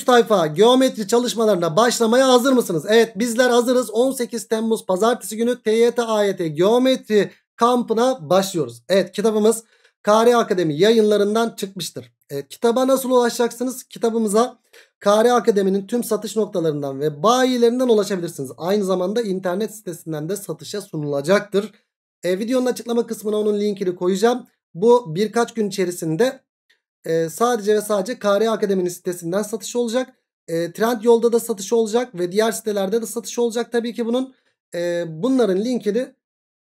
3 tayfa geometri çalışmalarına başlamaya hazır mısınız? Evet bizler hazırız. 18 Temmuz pazartesi günü TYT AYT geometri kampına başlıyoruz. Evet kitabımız Kare Akademi yayınlarından çıkmıştır. Evet, kitaba nasıl ulaşacaksınız? Kitabımıza Kare Akademi'nin tüm satış noktalarından ve bayilerinden ulaşabilirsiniz. Aynı zamanda internet sitesinden de satışa sunulacaktır. E, videonun açıklama kısmına onun linkini koyacağım. Bu birkaç gün içerisinde e, sadece ve sadece Kare Akademi'nin sitesinden satış olacak. E, Trend Yolda da satış olacak ve diğer sitelerde de satış olacak tabii ki bunun. E, bunların linkini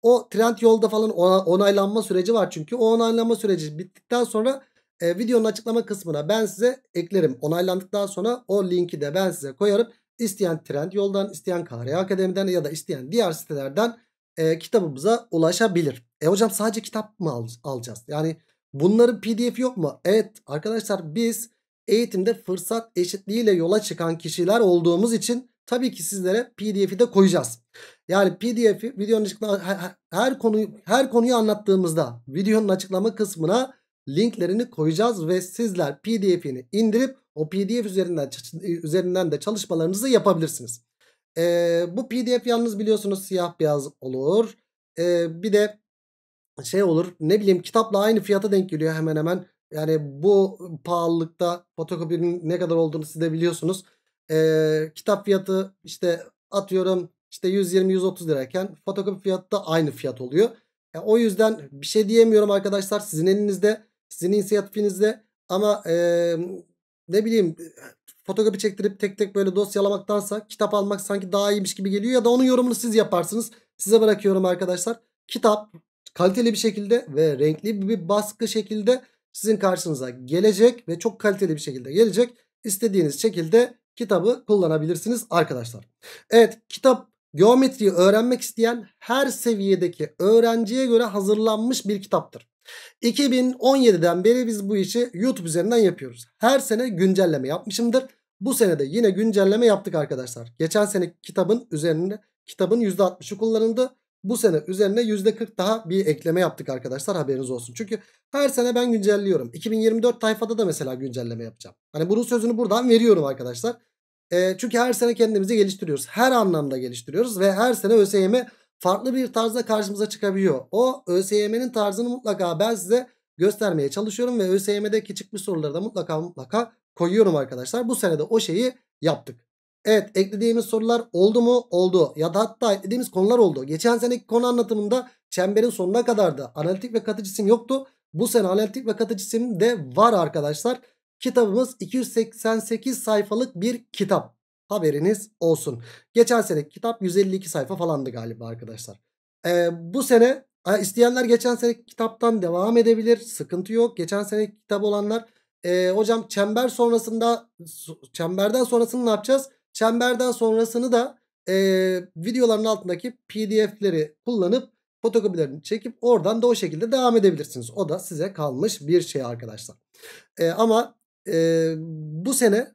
o Trend Yolda falan onaylanma süreci var çünkü. O onaylanma süreci bittikten sonra e, videonun açıklama kısmına ben size eklerim. Onaylandıktan sonra o linki de ben size koyarım. İsteyen Trend Yoldan, isteyen Kare Akademi'den ya da isteyen diğer sitelerden e, kitabımıza ulaşabilir. E hocam sadece kitap mı al alacağız? Yani Bunların pdf yok mu? Evet arkadaşlar biz eğitimde fırsat eşitliğiyle yola çıkan kişiler olduğumuz için tabii ki sizlere pdf'i de koyacağız. Yani pdf'i videonun açıklama her, her konuyu her konuyu anlattığımızda videonun açıklama kısmına linklerini koyacağız ve sizler pdf'ini indirip o pdf üzerinden üzerinden de çalışmalarınızı yapabilirsiniz. Ee, bu pdf yalnız biliyorsunuz siyah beyaz olur. Ee, bir de şey olur ne bileyim kitapla aynı fiyata denk geliyor hemen hemen. Yani bu pahalılıkta fotokopinin ne kadar olduğunu siz de biliyorsunuz. Ee, kitap fiyatı işte atıyorum işte 120-130 lirayken fotokopi fiyatı da aynı fiyat oluyor. Yani e, o yüzden bir şey diyemiyorum arkadaşlar sizin elinizde sizin inisiyatifinizde ama ee, ne bileyim fotokopi çektirip tek tek böyle dosyalamaktansa kitap almak sanki daha iyiymiş gibi geliyor ya da onun yorumunu siz yaparsınız. Size bırakıyorum arkadaşlar. Kitap kaliteli bir şekilde ve renkli bir baskı şekilde sizin karşınıza gelecek ve çok kaliteli bir şekilde gelecek. İstediğiniz şekilde kitabı kullanabilirsiniz arkadaşlar. Evet kitap geometriyi öğrenmek isteyen her seviyedeki öğrenciye göre hazırlanmış bir kitaptır. 2017'den beri biz bu işi YouTube üzerinden yapıyoruz. Her sene güncelleme yapmışımdır. Bu sene de yine güncelleme yaptık arkadaşlar. Geçen sene kitabın üzerinde kitabın %60'ı kullanıldı bu sene üzerine %40 daha bir ekleme yaptık arkadaşlar haberiniz olsun. Çünkü her sene ben güncelliyorum. 2024 tayfada da mesela güncelleme yapacağım. Hani bunun sözünü buradan veriyorum arkadaşlar. E, çünkü her sene kendimizi geliştiriyoruz. Her anlamda geliştiriyoruz ve her sene ÖSYM farklı bir tarzda karşımıza çıkabiliyor. O ÖSYM'nin tarzını mutlaka ben size göstermeye çalışıyorum ve ÖSYM'deki çıkmış soruları da mutlaka mutlaka koyuyorum arkadaşlar. Bu sene de o şeyi yaptık. Evet eklediğimiz sorular oldu mu? Oldu. Ya da hatta eklediğimiz konular oldu. Geçen seneki konu anlatımında çemberin sonuna kadardı. Analitik ve katı cisim yoktu. Bu sene analitik ve katı cisim de var arkadaşlar. Kitabımız 288 sayfalık bir kitap. Haberiniz olsun. Geçen sene kitap 152 sayfa falandı galiba arkadaşlar. Ee, bu sene isteyenler geçen seneki kitaptan devam edebilir. Sıkıntı yok. Geçen seneki kitap olanlar. E, hocam çember sonrasında çemberden sonrasını ne yapacağız? Çemberden sonrasını da e, videoların altındaki pdf'leri kullanıp fotokopilerini çekip oradan da o şekilde devam edebilirsiniz. O da size kalmış bir şey arkadaşlar. E, ama e, bu sene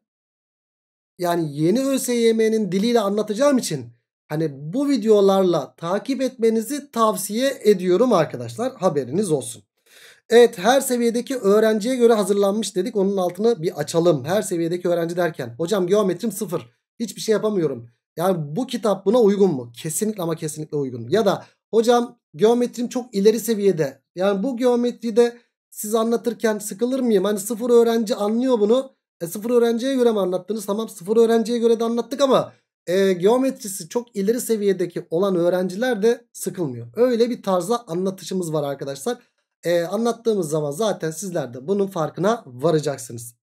yani yeni ÖSYM'nin diliyle anlatacağım için hani bu videolarla takip etmenizi tavsiye ediyorum arkadaşlar. Haberiniz olsun. Evet her seviyedeki öğrenciye göre hazırlanmış dedik. Onun altını bir açalım. Her seviyedeki öğrenci derken. Hocam geometrim sıfır. Hiçbir şey yapamıyorum. Yani bu kitap buna uygun mu? Kesinlikle ama kesinlikle uygun. Ya da hocam geometrim çok ileri seviyede. Yani bu geometride siz anlatırken sıkılır mıyım? Hani sıfır öğrenci anlıyor bunu. E sıfır öğrenciye göre mi anlattınız? Tamam sıfır öğrenciye göre de anlattık ama e, geometrisi çok ileri seviyedeki olan öğrenciler de sıkılmıyor. Öyle bir tarzda anlatışımız var arkadaşlar. E, anlattığımız zaman zaten sizler de bunun farkına varacaksınız.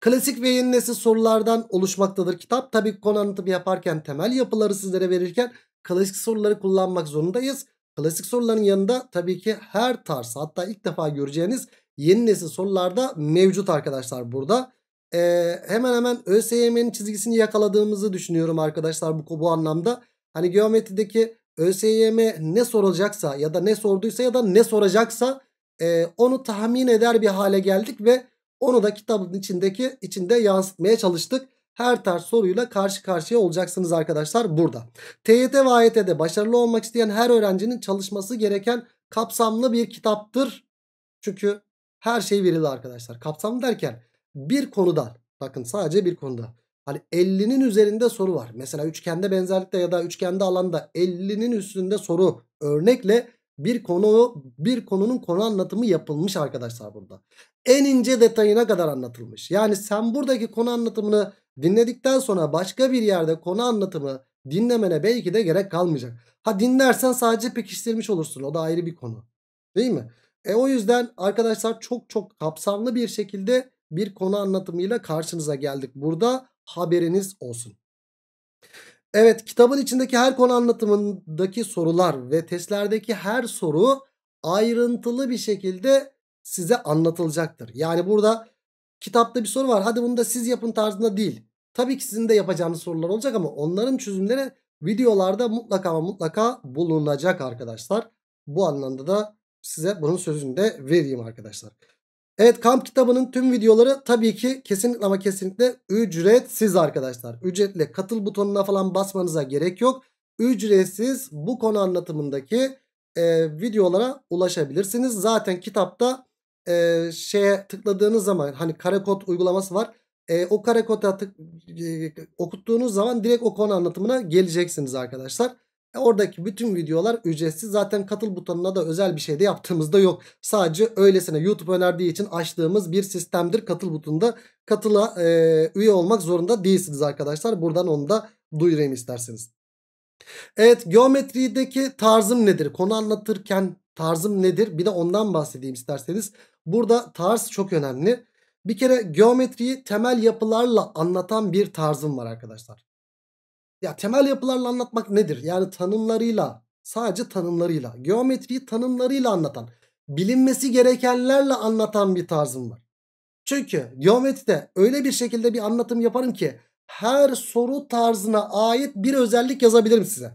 Klasik ve yeni nesil sorulardan oluşmaktadır kitap. Tabi konu anlatımı yaparken temel yapıları sizlere verirken klasik soruları kullanmak zorundayız. Klasik soruların yanında tabii ki her tarz hatta ilk defa göreceğiniz yeni nesil sorularda mevcut arkadaşlar burada. Ee, hemen hemen ÖSYM'nin çizgisini yakaladığımızı düşünüyorum arkadaşlar bu, bu anlamda. Hani geometrideki ÖSYM ne soracaksa ya da ne sorduysa ya da ne soracaksa e, onu tahmin eder bir hale geldik ve onu da kitabın içindeki içinde yansıtmaya çalıştık. Her tarz soruyla karşı karşıya olacaksınız arkadaşlar burada. TYT ve AYT'de başarılı olmak isteyen her öğrencinin çalışması gereken kapsamlı bir kitaptır. Çünkü her şey verildi arkadaşlar. Kapsamlı derken bir konudan bakın sadece bir konuda. Hani 50'nin üzerinde soru var. Mesela üçgende benzerlikte ya da üçgende alanda 50'nin üstünde soru örnekle bir konu bir konunun konu anlatımı yapılmış arkadaşlar burada. En ince detayına kadar anlatılmış. Yani sen buradaki konu anlatımını dinledikten sonra başka bir yerde konu anlatımı dinlemene belki de gerek kalmayacak. Ha dinlersen sadece pekiştirmiş olursun. O da ayrı bir konu. Değil mi? E o yüzden arkadaşlar çok çok kapsamlı bir şekilde bir konu anlatımıyla karşınıza geldik. Burada haberiniz olsun. Evet kitabın içindeki her konu anlatımındaki sorular ve testlerdeki her soru ayrıntılı bir şekilde size anlatılacaktır. Yani burada kitapta bir soru var hadi bunu da siz yapın tarzında değil. Tabii ki sizin de yapacağınız sorular olacak ama onların çözümleri videolarda mutlaka ama mutlaka bulunacak arkadaşlar. Bu anlamda da size bunun sözünü de vereyim arkadaşlar. Evet kamp kitabının tüm videoları tabii ki kesin ama kesinlikle ücretsiz arkadaşlar. Ücretle katıl butonuna falan basmanıza gerek yok. Ücretsiz bu konu anlatımındaki e, videolara ulaşabilirsiniz. Zaten kitapta e, şeye tıkladığınız zaman hani kare kod uygulaması var. E, o kare tık, e, okuttuğunuz zaman direkt o konu anlatımına geleceksiniz arkadaşlar. E, oradaki bütün videolar ücretsiz. Zaten katıl butonuna da özel bir şey de yaptığımızda yok. Sadece öylesine YouTube önerdiği için açtığımız bir sistemdir. Katıl butonunda katıla e, üye olmak zorunda değilsiniz arkadaşlar. Buradan onu da duyurayım isterseniz. Evet geometrideki tarzım nedir? Konu anlatırken tarzım nedir? Bir de ondan bahsedeyim isterseniz. Burada tarz çok önemli. Bir kere geometriyi temel yapılarla anlatan bir tarzım var arkadaşlar. Ya temel yapılarla anlatmak nedir? Yani tanımlarıyla sadece tanımlarıyla geometriyi tanımlarıyla anlatan bilinmesi gerekenlerle anlatan bir tarzım var. Çünkü geometride öyle bir şekilde bir anlatım yaparım ki her soru tarzına ait bir özellik yazabilirim size.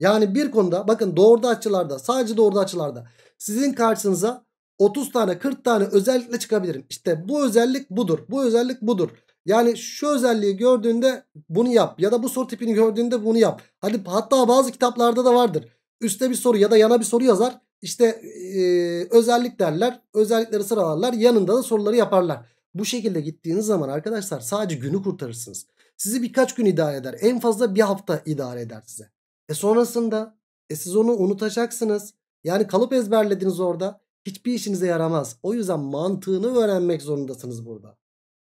Yani bir konuda bakın doğruda açılarda sadece doğruda açılarda sizin karşınıza 30 tane 40 tane özellikle çıkabilirim. İşte bu özellik budur bu özellik budur. Yani şu özelliği gördüğünde bunu yap ya da bu soru tipini gördüğünde bunu yap. Hadi hatta bazı kitaplarda da vardır. Üste bir soru ya da yana bir soru yazar. İşte e, özellik derler. Özellikleri sıralarlar. Yanında da soruları yaparlar. Bu şekilde gittiğiniz zaman arkadaşlar sadece günü kurtarırsınız. Sizi birkaç gün idare eder. En fazla bir hafta idare eder size. E sonrasında e siz onu unutacaksınız. Yani kalıp ezberlediniz orada. Hiçbir işinize yaramaz. O yüzden mantığını öğrenmek zorundasınız burada.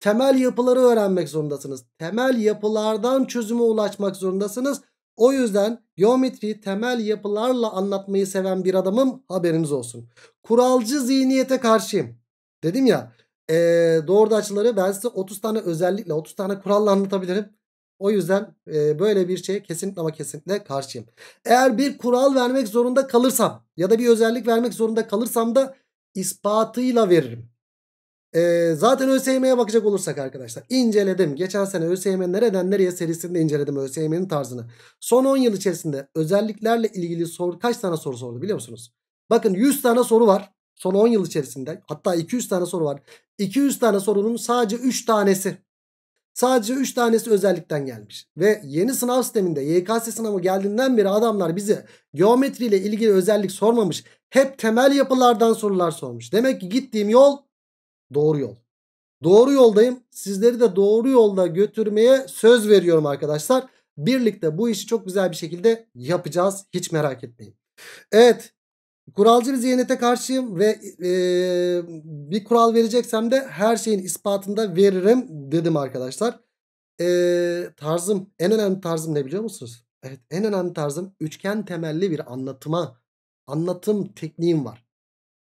Temel yapıları öğrenmek zorundasınız. Temel yapılardan çözüme ulaşmak zorundasınız. O yüzden geometri temel yapılarla anlatmayı seven bir adamım haberiniz olsun. Kuralcı zihniyete karşıyım. Dedim ya e, ee, doğru açıları ben size 30 tane özellikle 30 tane kuralla anlatabilirim. O yüzden e, böyle bir şeye kesinlikle ama kesinlikle karşıyım. Eğer bir kural vermek zorunda kalırsam ya da bir özellik vermek zorunda kalırsam da ispatıyla veririm. Ee, zaten ÖSYM'ye bakacak olursak arkadaşlar inceledim. Geçen sene ÖSYM nereden nereye serisinde inceledim ÖSYM'nin tarzını. Son 10 yıl içerisinde özelliklerle ilgili soru kaç tane soru sordu biliyor musunuz? Bakın 100 tane soru var son 10 yıl içerisinde hatta 200 tane soru var. 200 tane sorunun sadece 3 tanesi sadece 3 tanesi özellikten gelmiş. Ve yeni sınav sisteminde YKS sınavı geldiğinden beri adamlar bize geometriyle ilgili özellik sormamış. Hep temel yapılardan sorular sormuş. Demek ki gittiğim yol Doğru yol. Doğru yoldayım. Sizleri de doğru yolda götürmeye söz veriyorum arkadaşlar. Birlikte bu işi çok güzel bir şekilde yapacağız. Hiç merak etmeyin. Evet. Kuralcı bir zihniyete karşıyım ve e, bir kural vereceksem de her şeyin ispatında veririm dedim arkadaşlar. E, tarzım en önemli tarzım ne biliyor musunuz? Evet en önemli tarzım üçgen temelli bir anlatıma anlatım tekniğim var.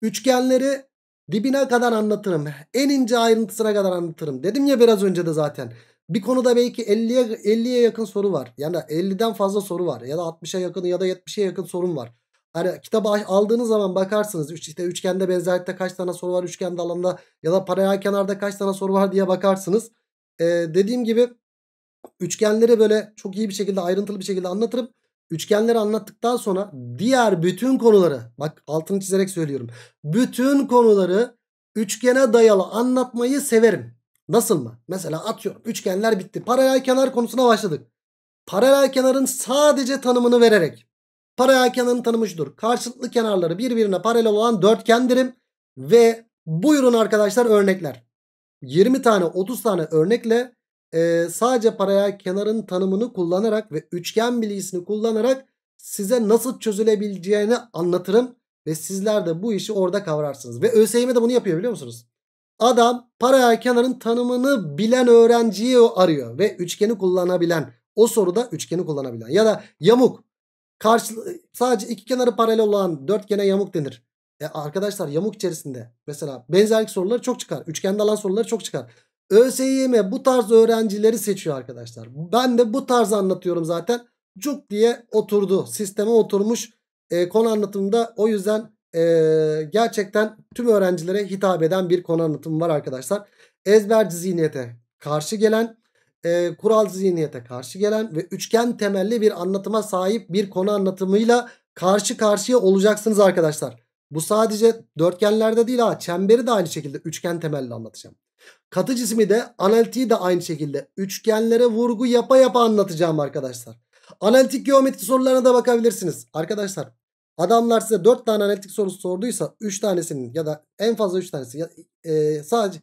Üçgenleri Dibine kadar anlatırım. En ince ayrıntısına kadar anlatırım. Dedim ya biraz önce de zaten. Bir konuda belki 50'ye 50'ye yakın soru var. Yani 50'den fazla soru var. Ya da 60'a yakın ya da 70'e yakın sorun var. Hani kitabı aldığınız zaman bakarsınız. işte üçgende benzerlikte kaç tane soru var üçgende alanda ya da paralel kenarda kaç tane soru var diye bakarsınız. Ee, dediğim gibi üçgenleri böyle çok iyi bir şekilde ayrıntılı bir şekilde anlatırım. Üçgenleri anlattıktan sonra diğer bütün konuları bak altını çizerek söylüyorum. Bütün konuları üçgene dayalı anlatmayı severim. Nasıl mı? Mesela atıyorum üçgenler bitti. Paralel kenar konusuna başladık. Paralel kenarın sadece tanımını vererek. Paralel kenarın tanımı şudur. Karşılıklı kenarları birbirine paralel olan dörtgendirim. Ve buyurun arkadaşlar örnekler. 20 tane 30 tane örnekle e, sadece paraya kenarın tanımını kullanarak ve üçgen bilgisini kullanarak size nasıl çözülebileceğini anlatırım. Ve sizler de bu işi orada kavrarsınız. Ve ÖSYM de bunu yapıyor biliyor musunuz? Adam paraya kenarın tanımını bilen öğrenciyi arıyor. Ve üçgeni kullanabilen. O soruda üçgeni kullanabilen. Ya da yamuk. Karşı, sadece iki kenarı paralel olan dörtgene yamuk denir. E arkadaşlar yamuk içerisinde mesela benzerlik soruları çok çıkar. Üçgende alan soruları çok çıkar. ÖSYM bu tarz öğrencileri seçiyor arkadaşlar. Ben de bu tarz anlatıyorum zaten. Cuk diye oturdu. Sisteme oturmuş e, konu anlatımında. O yüzden e, gerçekten tüm öğrencilere hitap eden bir konu anlatımı var arkadaşlar. Ezberci zihniyete karşı gelen, e, kural zihniyete karşı gelen ve üçgen temelli bir anlatıma sahip bir konu anlatımıyla karşı karşıya olacaksınız arkadaşlar. Bu sadece dörtgenlerde değil ha çemberi de aynı şekilde üçgen temelli anlatacağım. Katı cismi de analitiği de aynı şekilde üçgenlere vurgu yapa yapa anlatacağım arkadaşlar. Analitik geometri sorularına da bakabilirsiniz. Arkadaşlar adamlar size 4 tane analitik sorusu sorduysa 3 tanesinin ya da en fazla 3 tanesi ya, e, sadece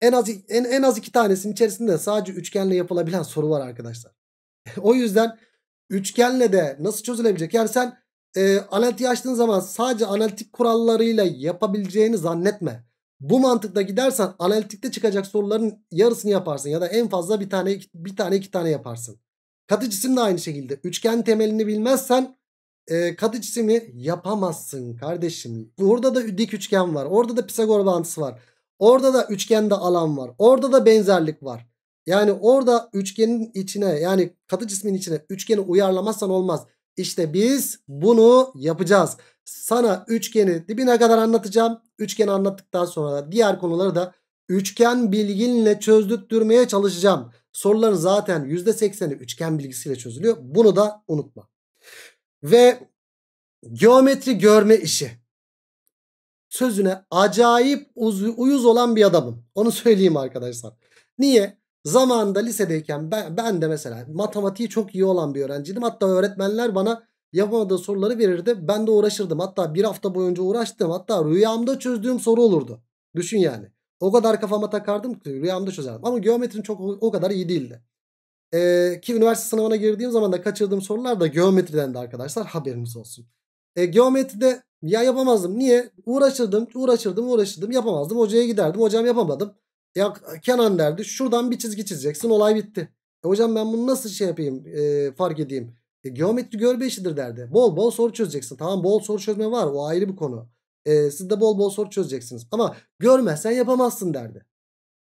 en az en, en az 2 tanesinin içerisinde sadece üçgenle yapılabilen soru var arkadaşlar. o yüzden üçgenle de nasıl çözülebilecek? Yani sen e, analitiği açtığın zaman sadece analitik kurallarıyla yapabileceğini zannetme. Bu mantıkla gidersen analitikte çıkacak soruların yarısını yaparsın ya da en fazla bir tane bir tane iki tane yaparsın. Katı cisim de aynı şekilde. Üçgen temelini bilmezsen e, katı cisimi yapamazsın kardeşim. Burada da dik üçgen var. Orada da Pisagor bağıntısı var. Orada da üçgende alan var. Orada da benzerlik var. Yani orada üçgenin içine yani katı cismin içine üçgeni uyarlamazsan olmaz. İşte biz bunu yapacağız sana üçgeni dibine kadar anlatacağım. Üçgeni anlattıktan sonra da diğer konuları da üçgen bilginle çözdürtmeye çalışacağım. Soruların zaten %80'i üçgen bilgisiyle çözülüyor. Bunu da unutma. Ve geometri görme işi. Sözüne acayip uyuz olan bir adamım. Onu söyleyeyim arkadaşlar. Niye? Zamanında lisedeyken ben, ben de mesela matematiği çok iyi olan bir öğrenciydim. Hatta öğretmenler bana yapamadığı soruları verirdi. Ben de uğraşırdım. Hatta bir hafta boyunca uğraştım. Hatta rüyamda çözdüğüm soru olurdu. Düşün yani. O kadar kafama takardım ki rüyamda çözerdim. Ama geometrin çok o kadar iyi değildi. Ee, ki üniversite sınavına girdiğim zaman da kaçırdığım sorular da geometriden de arkadaşlar haberiniz olsun. E, geometride ya yapamazdım. Niye? Uğraşırdım, uğraşırdım, uğraşırdım. Yapamazdım. Hocaya giderdim. Hocam yapamadım. Ya Kenan derdi. Şuradan bir çizgi çizeceksin. Olay bitti. E, hocam ben bunu nasıl şey yapayım? E, fark edeyim. E, geometri görme işidir derdi. Bol bol soru çözeceksin. Tamam bol soru çözme var. O ayrı bir konu. E, siz de bol bol soru çözeceksiniz. Ama görmezsen yapamazsın derdi.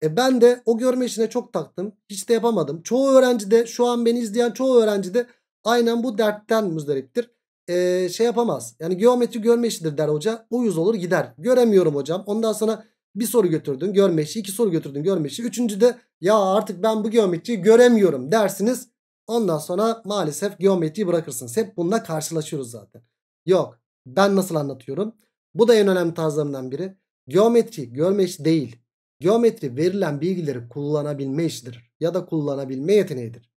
E ben de o görme işine çok taktım. Hiç de yapamadım. Çoğu öğrenci de şu an beni izleyen çoğu öğrenci de aynen bu dertten müzdariptir. E, şey yapamaz. Yani geometri görme işidir der hoca. Uyuz olur gider. Göremiyorum hocam. Ondan sonra bir soru götürdün görme işi, iki soru götürdün görme işi. Üçüncü de ya artık ben bu geometriyi göremiyorum dersiniz. Ondan sonra maalesef geometriyi bırakırsınız. Hep bununla karşılaşıyoruz zaten. Yok. Ben nasıl anlatıyorum? Bu da en önemli tarzlarından biri. Geometri görme işi değil. Geometri verilen bilgileri kullanabilme işidir. Ya da kullanabilme yeteneğidir.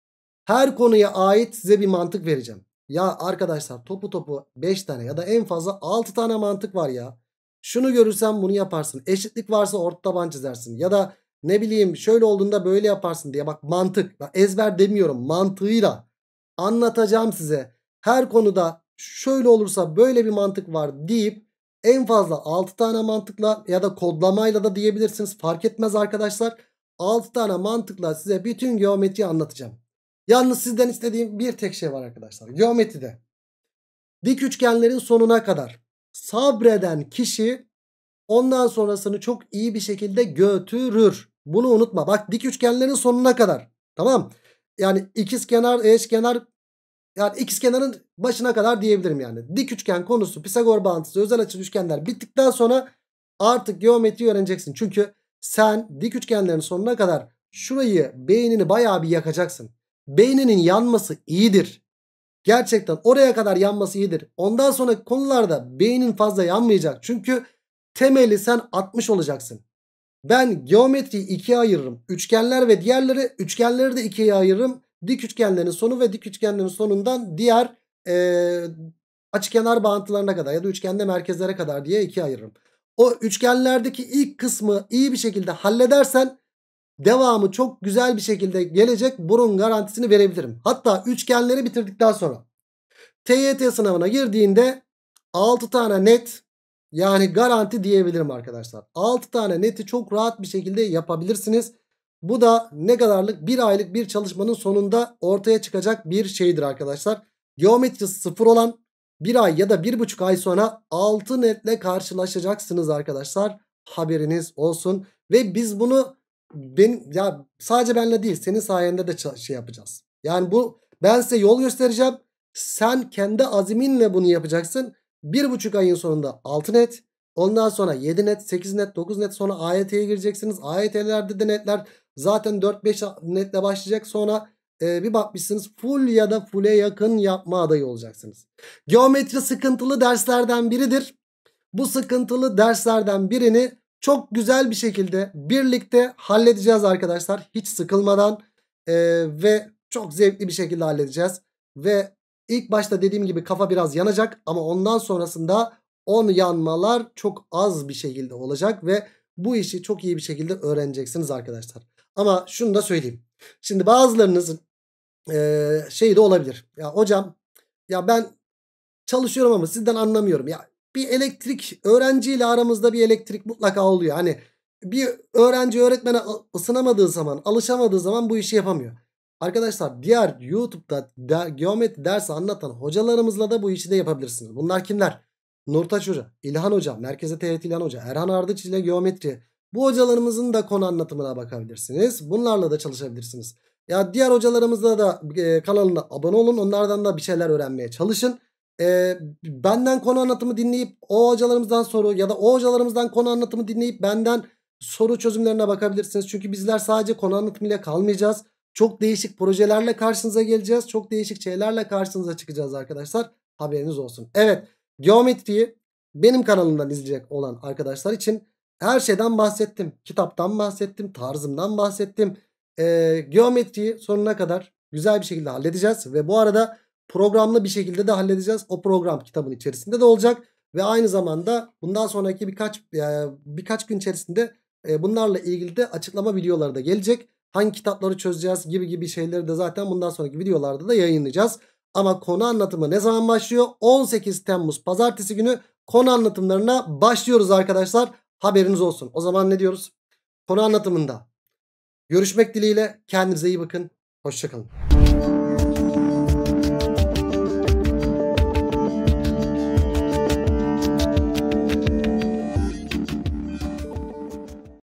Her konuya ait size bir mantık vereceğim. Ya arkadaşlar topu topu 5 tane ya da en fazla 6 tane mantık var ya. Şunu görürsen bunu yaparsın. Eşitlik varsa orta taban çizersin. Ya da ne bileyim şöyle olduğunda böyle yaparsın diye. Bak mantık. Ezber demiyorum. Mantığıyla anlatacağım size. Her konuda şöyle olursa böyle bir mantık var deyip en fazla 6 tane mantıkla ya da kodlamayla da diyebilirsiniz. Fark etmez arkadaşlar. 6 tane mantıkla size bütün geometriyi anlatacağım. Yalnız sizden istediğim bir tek şey var arkadaşlar. Geometride dik üçgenlerin sonuna kadar sabreden kişi ondan sonrasını çok iyi bir şekilde götürür. Bunu unutma. Bak dik üçgenlerin sonuna kadar. Tamam. Yani ikiz kenar, eş kenar yani ikiz kenarın başına kadar diyebilirim yani. Dik üçgen konusu, Pisagor bağıntısı, özel açı üçgenler bittikten sonra artık geometri öğreneceksin. Çünkü sen dik üçgenlerin sonuna kadar şurayı beynini bayağı bir yakacaksın. Beyninin yanması iyidir. Gerçekten oraya kadar yanması iyidir. Ondan sonra konularda beynin fazla yanmayacak. Çünkü temeli sen atmış olacaksın. Ben geometriyi ikiye ayırırım. Üçgenler ve diğerleri üçgenleri de ikiye ayırırım. Dik üçgenlerin sonu ve dik üçgenlerin sonundan diğer e, açıkenar bağıntılarına kadar ya da üçgende merkezlere kadar diye ikiye ayırırım. O üçgenlerdeki ilk kısmı iyi bir şekilde halledersen devamı çok güzel bir şekilde gelecek. Bunun garantisini verebilirim. Hatta üçgenleri bitirdikten sonra TYT sınavına girdiğinde 6 tane net yani garanti diyebilirim arkadaşlar. 6 tane neti çok rahat bir şekilde yapabilirsiniz. Bu da ne kadarlık bir aylık bir çalışmanın sonunda ortaya çıkacak bir şeydir arkadaşlar. Geometrisi sıfır olan bir ay ya da bir buçuk ay sonra 6 netle karşılaşacaksınız arkadaşlar. Haberiniz olsun. Ve biz bunu ben, ya sadece benle değil senin sayende de şey yapacağız. Yani bu ben size yol göstereceğim. Sen kendi aziminle bunu yapacaksın. 1,5 ayın sonunda 6 net. Ondan sonra 7 net, 8 net, 9 net sonra AYT'ye gireceksiniz. AYT'lerde de netler zaten 4-5 netle başlayacak. Sonra e, bir bakmışsınız full ya da full'e yakın yapma adayı olacaksınız. Geometri sıkıntılı derslerden biridir. Bu sıkıntılı derslerden birini çok güzel bir şekilde birlikte halledeceğiz arkadaşlar. Hiç sıkılmadan e, ve çok zevkli bir şekilde halledeceğiz. Ve İlk başta dediğim gibi kafa biraz yanacak ama ondan sonrasında on yanmalar çok az bir şekilde olacak ve bu işi çok iyi bir şekilde öğreneceksiniz arkadaşlar. Ama şunu da söyleyeyim. Şimdi bazılarınız e, şey de olabilir. Ya hocam ya ben çalışıyorum ama sizden anlamıyorum. Ya bir elektrik öğrenciyle aramızda bir elektrik mutlaka oluyor. Hani bir öğrenci öğretmene ısınamadığı zaman alışamadığı zaman bu işi yapamıyor. Arkadaşlar diğer YouTube'da de, geometri dersi anlatan hocalarımızla da bu işi de yapabilirsiniz. Bunlar kimler? Nurtaç Hoca, İlhan Hoca, Merkeze Teğet İlhan Hoca, Erhan Ardıç ile geometri. Bu hocalarımızın da konu anlatımına bakabilirsiniz. Bunlarla da çalışabilirsiniz. Ya diğer hocalarımızla da e, kanalına abone olun. Onlardan da bir şeyler öğrenmeye çalışın. E, benden konu anlatımı dinleyip o hocalarımızdan soru ya da o hocalarımızdan konu anlatımı dinleyip benden soru çözümlerine bakabilirsiniz. Çünkü bizler sadece konu anlatımıyla kalmayacağız. Çok değişik projelerle karşınıza geleceğiz. Çok değişik şeylerle karşınıza çıkacağız arkadaşlar. Haberiniz olsun. Evet geometriyi benim kanalımdan izleyecek olan arkadaşlar için her şeyden bahsettim. Kitaptan bahsettim. Tarzımdan bahsettim. Ee, geometriyi sonuna kadar güzel bir şekilde halledeceğiz. Ve bu arada programlı bir şekilde de halledeceğiz. O program kitabın içerisinde de olacak. Ve aynı zamanda bundan sonraki birkaç e, birkaç gün içerisinde e, bunlarla ilgili de açıklama videoları da gelecek. Hangi kitapları çözeceğiz gibi gibi şeyleri de zaten bundan sonraki videolarda da yayınlayacağız. Ama konu anlatımı ne zaman başlıyor? 18 Temmuz pazartesi günü konu anlatımlarına başlıyoruz arkadaşlar. Haberiniz olsun. O zaman ne diyoruz? Konu anlatımında. Görüşmek dileğiyle kendinize iyi bakın. Hoşçakalın.